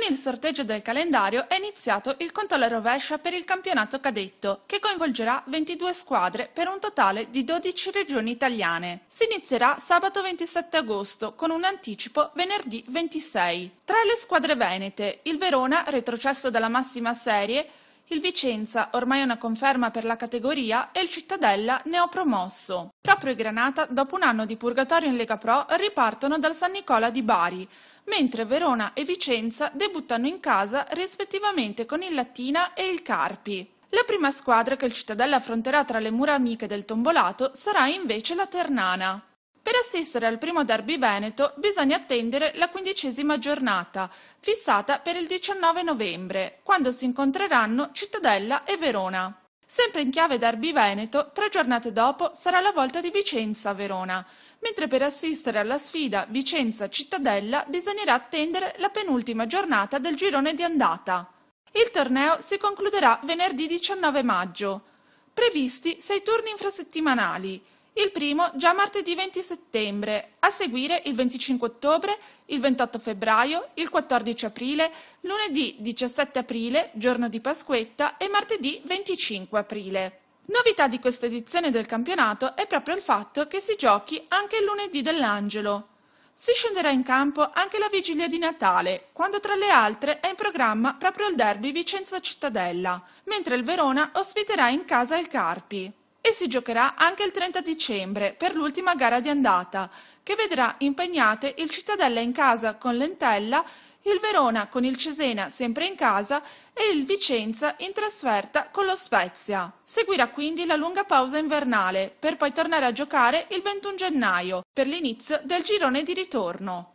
Con il sorteggio del calendario è iniziato il conto alla rovescia per il campionato cadetto, che coinvolgerà 22 squadre per un totale di 12 regioni italiane. Si inizierà sabato 27 agosto con un anticipo venerdì 26. Tra le squadre venete, il Verona, retrocesso dalla massima serie, il Vicenza, ormai una conferma per la categoria, e il Cittadella ne ho promosso. Proprio i Granata, dopo un anno di purgatorio in Lega Pro, ripartono dal San Nicola di Bari, mentre Verona e Vicenza debuttano in casa rispettivamente con il Latina e il Carpi. La prima squadra che il Cittadella affronterà tra le mura amiche del Tombolato sarà invece la Ternana. Per assistere al primo derby veneto bisogna attendere la quindicesima giornata, fissata per il 19 novembre, quando si incontreranno Cittadella e Verona. Sempre in chiave derby veneto, tre giornate dopo sarà la volta di Vicenza a Verona, mentre per assistere alla sfida Vicenza-Cittadella bisognerà attendere la penultima giornata del girone di andata. Il torneo si concluderà venerdì 19 maggio. Previsti sei turni infrasettimanali, il primo già martedì 20 settembre, a seguire il 25 ottobre, il 28 febbraio, il 14 aprile, lunedì 17 aprile, giorno di Pasquetta e martedì 25 aprile. Novità di questa edizione del campionato è proprio il fatto che si giochi anche il lunedì dell'Angelo. Si scenderà in campo anche la vigilia di Natale, quando tra le altre è in programma proprio il derby Vicenza Cittadella, mentre il Verona ospiterà in casa il Carpi e si giocherà anche il 30 dicembre per l'ultima gara di andata, che vedrà impegnate il Cittadella in casa con l'Entella, il Verona con il Cesena sempre in casa e il Vicenza in trasferta con lo Spezia. Seguirà quindi la lunga pausa invernale per poi tornare a giocare il 21 gennaio per l'inizio del girone di ritorno.